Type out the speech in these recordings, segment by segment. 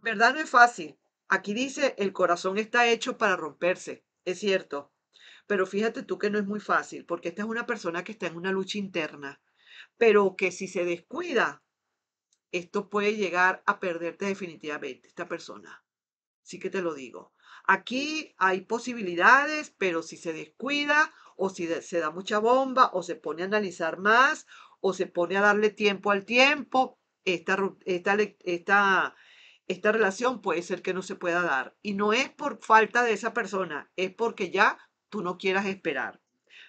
verdad no es fácil. Aquí dice, el corazón está hecho para romperse. Es cierto. Pero fíjate tú que no es muy fácil, porque esta es una persona que está en una lucha interna, pero que si se descuida, esto puede llegar a perderte definitivamente, esta persona. Sí que te lo digo. Aquí hay posibilidades, pero si se descuida o si se da mucha bomba o se pone a analizar más o se pone a darle tiempo al tiempo, esta, esta esta relación puede ser que no se pueda dar. Y no es por falta de esa persona, es porque ya tú no quieras esperar.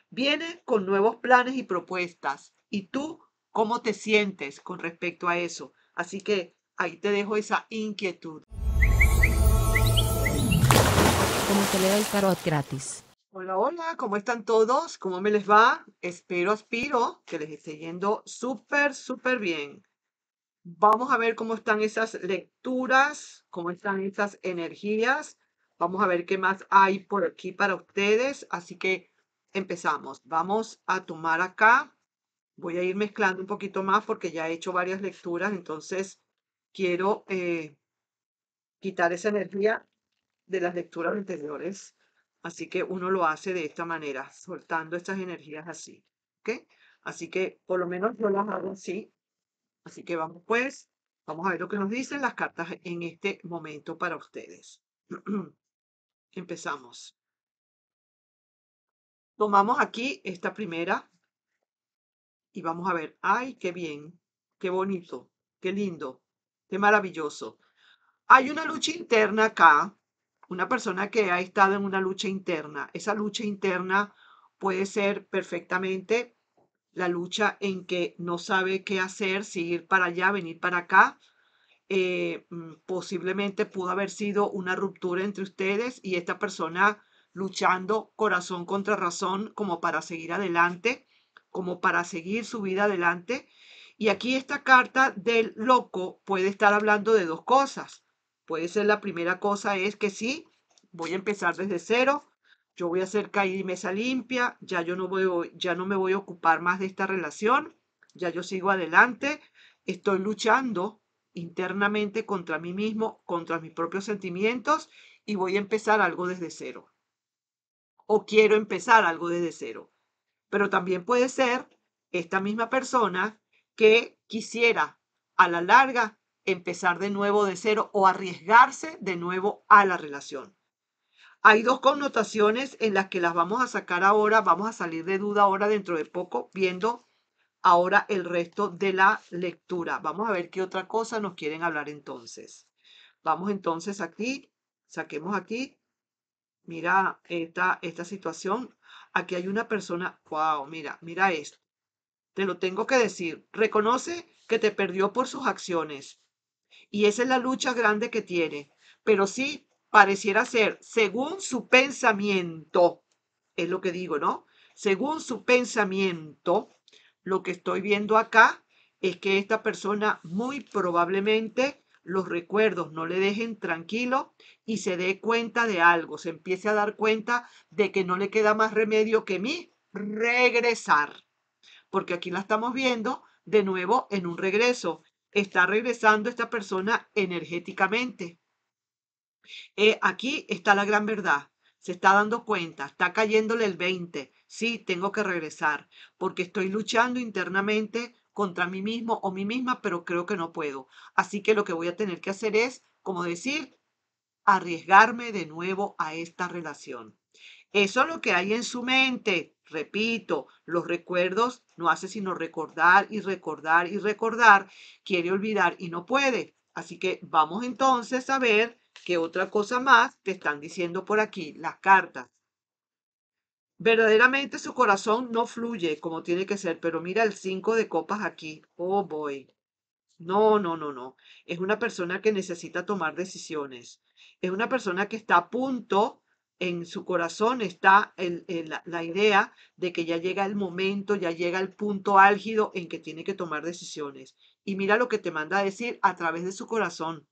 Viene con nuevos planes y propuestas. ¿Y tú cómo te sientes con respecto a eso? Así que ahí te dejo esa inquietud. Como el tarot gratis. Hola, hola, ¿cómo están todos? ¿Cómo me les va? Espero, aspiro que les esté yendo súper, súper bien. Vamos a ver cómo están esas lecturas, cómo están esas energías. Vamos a ver qué más hay por aquí para ustedes. Así que empezamos. Vamos a tomar acá. Voy a ir mezclando un poquito más porque ya he hecho varias lecturas, entonces quiero eh, quitar esa energía de las lecturas anteriores. Así que uno lo hace de esta manera, soltando estas energías así. Así que por lo menos yo las hago así Así que vamos pues, vamos a ver lo que nos dicen las cartas en este momento para ustedes. Empezamos. Tomamos aquí esta primera y vamos a ver, ay, qué bien, qué bonito, qué lindo, qué maravilloso. Hay una lucha interna acá, una persona que ha estado en una lucha interna. Esa lucha interna puede ser perfectamente la lucha en que no sabe qué hacer, si ir para allá, venir para acá. Eh, mm, posiblemente pudo haber sido una ruptura entre ustedes y esta persona luchando corazón contra razón como para seguir adelante, como para seguir su vida adelante. Y aquí esta carta del loco puede estar hablando de dos cosas. Puede ser la primera cosa es que sí, voy a empezar desde cero, yo voy a hacer caída y mesa limpia, ya yo no, voy, ya no me voy a ocupar más de esta relación, ya yo sigo adelante, estoy luchando internamente contra mí mismo, contra mis propios sentimientos y voy a empezar algo desde cero. O quiero empezar algo desde cero. Pero también puede ser esta misma persona que quisiera a la larga empezar de nuevo de cero o arriesgarse de nuevo a la relación. Hay dos connotaciones en las que las vamos a sacar ahora, vamos a salir de duda ahora dentro de poco, viendo ahora el resto de la lectura. Vamos a ver qué otra cosa nos quieren hablar entonces. Vamos entonces aquí, saquemos aquí, mira esta, esta situación. Aquí hay una persona, wow, mira, mira esto. Te lo tengo que decir, reconoce que te perdió por sus acciones. Y esa es la lucha grande que tiene. Pero sí pareciera ser según su pensamiento, es lo que digo, ¿no? Según su pensamiento, lo que estoy viendo acá es que esta persona muy probablemente los recuerdos no le dejen tranquilo y se dé cuenta de algo, se empiece a dar cuenta de que no le queda más remedio que mí regresar. Porque aquí la estamos viendo de nuevo en un regreso. Está regresando esta persona energéticamente. Eh, aquí está la gran verdad. Se está dando cuenta, está cayéndole el 20. Sí, tengo que regresar porque estoy luchando internamente contra mí mismo o mí misma, pero creo que no puedo. Así que lo que voy a tener que hacer es, como decir, arriesgarme de nuevo a esta relación. Eso es lo que hay en su mente. Repito, los recuerdos no hace sino recordar y recordar y recordar. Quiere olvidar y no puede. Así que vamos entonces a ver que otra cosa más te están diciendo por aquí las cartas. Verdaderamente su corazón no fluye como tiene que ser, pero mira el 5 de copas aquí. Oh boy. No, no, no, no. Es una persona que necesita tomar decisiones. Es una persona que está a punto, en su corazón está la idea de que ya llega el momento, ya llega el punto álgido en que tiene que tomar decisiones. Y mira lo que te manda a decir a través de su corazón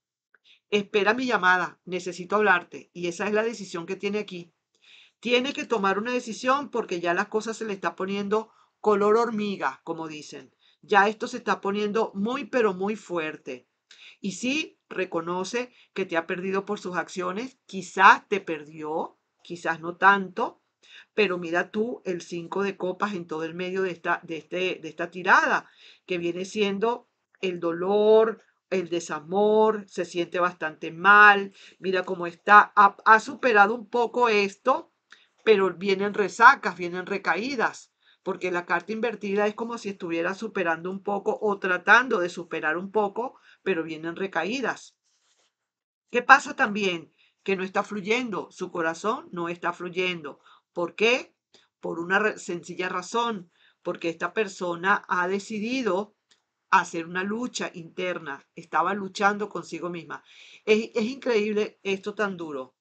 espera mi llamada, necesito hablarte. Y esa es la decisión que tiene aquí. Tiene que tomar una decisión porque ya las cosas se le está poniendo color hormiga, como dicen. Ya esto se está poniendo muy, pero muy fuerte. Y sí, reconoce que te ha perdido por sus acciones, quizás te perdió, quizás no tanto, pero mira tú el cinco de copas en todo el medio de esta, de, este, de esta tirada, que viene siendo el dolor el desamor, se siente bastante mal, mira cómo está, ha, superado un poco esto, pero vienen resacas, vienen recaídas, porque la carta invertida es como si estuviera superando un poco o tratando de superar un poco, pero vienen recaídas. ¿Qué pasa también? Que no está fluyendo, su corazón no está fluyendo. ¿Por qué? Por una sencilla razón, porque esta persona ha decidido hacer una lucha interna, estaba luchando consigo misma. Es, increíble esto tan duro.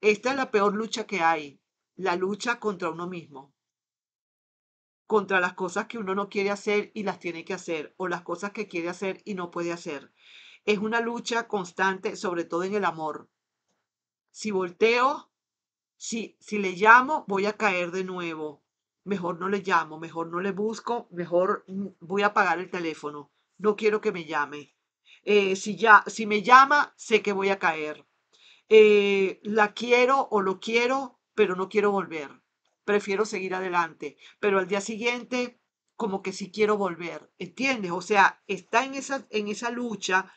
Esta es la peor lucha que hay, la lucha contra uno mismo, contra las cosas que uno no quiere hacer y las tiene que hacer, o las cosas que quiere hacer y no puede hacer. Es una lucha constante, sobre todo en el amor. Si volteo, si, si le llamo, voy a caer de nuevo mejor no le llamo, mejor no le busco, mejor mm, voy a apagar el teléfono, no quiero que me llame. Eh, si, ya, si me llama, sé que voy a caer. Eh, la quiero o lo quiero, pero no quiero volver. Prefiero seguir adelante, pero al día siguiente como que sí quiero volver, ¿entiendes? O sea, está en esa, en esa lucha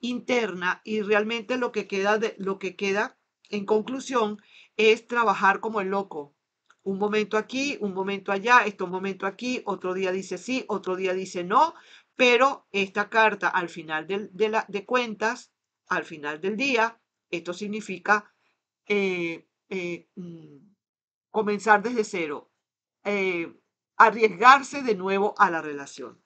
interna y realmente lo que queda, de, lo que queda en conclusión es trabajar como el loco, un momento aquí, un momento allá, esto un momento aquí, otro día dice sí, otro día dice no, pero esta carta al final de, la, de cuentas, al final del día, esto significa eh, eh, mm, comenzar desde cero, eh, arriesgarse de nuevo a la relación.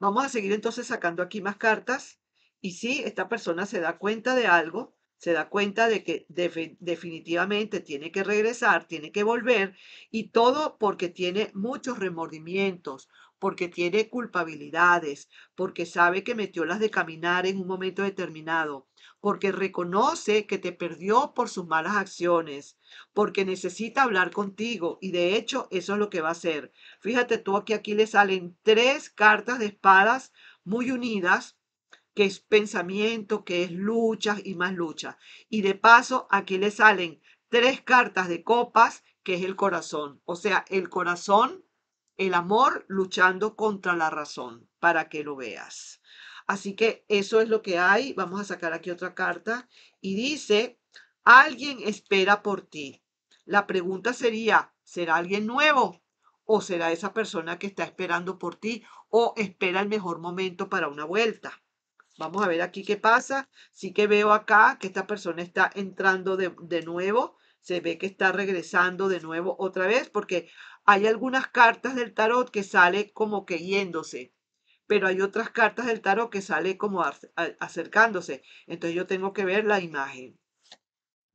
Vamos a seguir entonces sacando aquí más cartas. Y si esta persona se da cuenta de algo, se da cuenta de que definitivamente tiene que regresar, tiene que volver y todo porque tiene muchos remordimientos, porque tiene culpabilidades, porque sabe que metió las de caminar en un momento determinado, porque reconoce que te perdió por sus malas acciones, porque necesita hablar contigo y de hecho eso es lo que va a hacer. Fíjate tú que aquí le salen tres cartas de espadas muy unidas que es pensamiento, que es lucha y más lucha. Y de paso, aquí le salen tres cartas de copas, que es el corazón. O sea, el corazón, el amor luchando contra la razón, para que lo veas. Así que eso es lo que hay. Vamos a sacar aquí otra carta. Y dice, alguien espera por ti. La pregunta sería, ¿será alguien nuevo? ¿O será esa persona que está esperando por ti o espera el mejor momento para una vuelta? Vamos a ver aquí qué pasa. Sí que veo acá que esta persona está entrando de, de nuevo. Se ve que está regresando de nuevo otra vez porque hay algunas cartas del tarot que sale como que yéndose pero hay otras cartas del tarot que sale como acercándose. Entonces yo tengo que ver la imagen.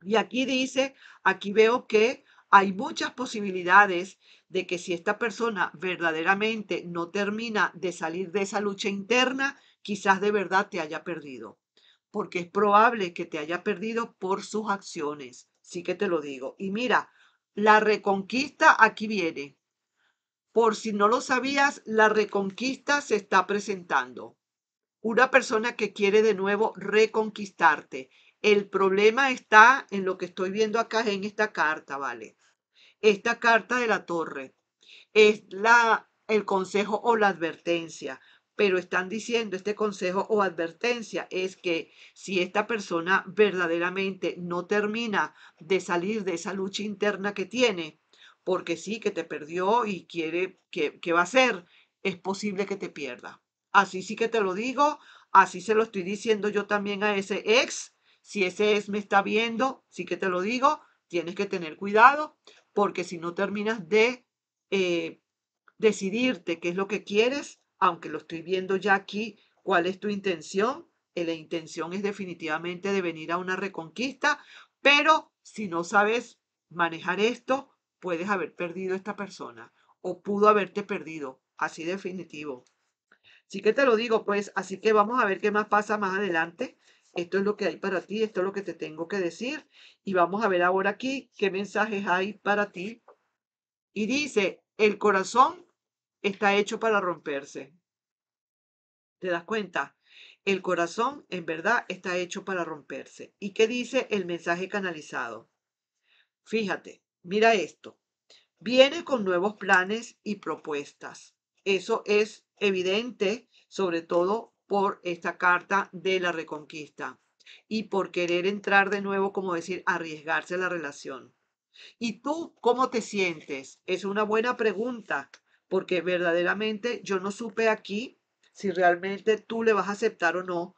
Y aquí dice, aquí veo que hay muchas posibilidades de que si esta persona verdaderamente no termina de salir de esa lucha interna, quizás de verdad te haya perdido, porque es probable que te haya perdido por sus acciones. Sí que te lo digo. Y mira, la reconquista aquí viene. Por si no lo sabías, la reconquista se está presentando. Una persona que quiere de nuevo reconquistarte. El problema está en lo que estoy viendo acá en esta carta, ¿vale? Esta carta de la torre es la, el consejo o la advertencia pero están diciendo este consejo o advertencia es que si esta persona verdaderamente no termina de salir de esa lucha interna que tiene, porque sí que te perdió y quiere, que, va a hacer? Es posible que te pierda. Así sí que te lo digo, así se lo estoy diciendo yo también a ese ex. Si ese ex me está viendo, sí que te lo digo, tienes que tener cuidado, porque si no terminas de eh, decidirte qué es lo que quieres, aunque lo estoy viendo ya aquí, ¿cuál es tu intención? Eh, la intención es definitivamente de venir a una reconquista, pero si no sabes manejar esto, puedes haber perdido a esta persona o pudo haberte perdido, así definitivo. Así que te lo digo, pues, así que vamos a ver qué más pasa más adelante. Esto es lo que hay para ti, esto es lo que te tengo que decir. Y vamos a ver ahora aquí qué mensajes hay para ti. Y dice, el corazón está hecho para romperse. ¿Te das cuenta? El corazón en verdad está hecho para romperse. ¿Y qué dice el mensaje canalizado? Fíjate, mira esto. Viene con nuevos planes y propuestas. Eso es evidente, sobre todo por esta carta de la reconquista y por querer entrar de nuevo, como decir, arriesgarse la relación. ¿Y tú cómo te sientes? Es una buena pregunta porque verdaderamente yo no supe aquí si realmente tú le vas a aceptar o no.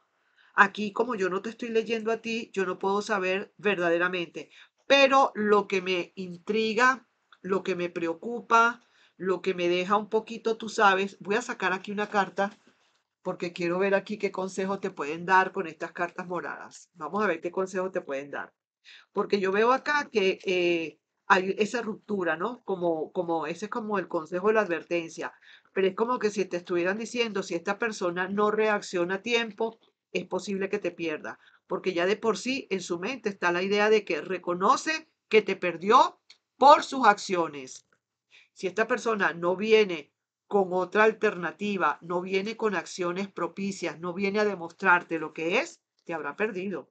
Aquí, como yo no te estoy leyendo a ti, yo no puedo saber verdaderamente. Pero lo que me intriga, lo que me preocupa, lo que me deja un poquito, tú sabes, voy a sacar aquí una carta porque quiero ver aquí qué consejos te pueden dar con estas cartas moradas. Vamos a ver qué consejo te pueden dar. Porque yo veo acá que eh, hay esa ruptura, ¿no? Como, como ese es como el consejo de la advertencia, pero es como que si te estuvieran diciendo, si esta persona no reacciona a tiempo, es posible que te pierda, porque ya de por sí en su mente está la idea de que reconoce que te perdió por sus acciones. Si esta persona no viene con otra alternativa, no viene con acciones propicias, no viene a demostrarte lo que es, te habrá perdido.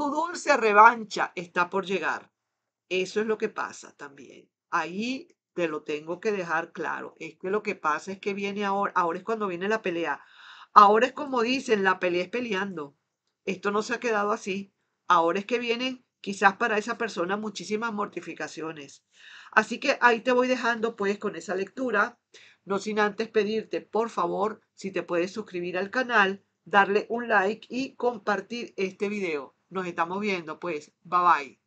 Tu dulce revancha está por llegar. Eso es lo que pasa también. Ahí te lo tengo que dejar claro. Es que lo que pasa es que viene ahora, ahora es cuando viene la pelea. Ahora es como dicen, la pelea es peleando. Esto no se ha quedado así. Ahora es que vienen quizás para esa persona muchísimas mortificaciones. Así que ahí te voy dejando pues con esa lectura, no sin antes pedirte por favor si te puedes suscribir al canal, darle un like y compartir este video. Nos estamos viendo, pues. Bye bye.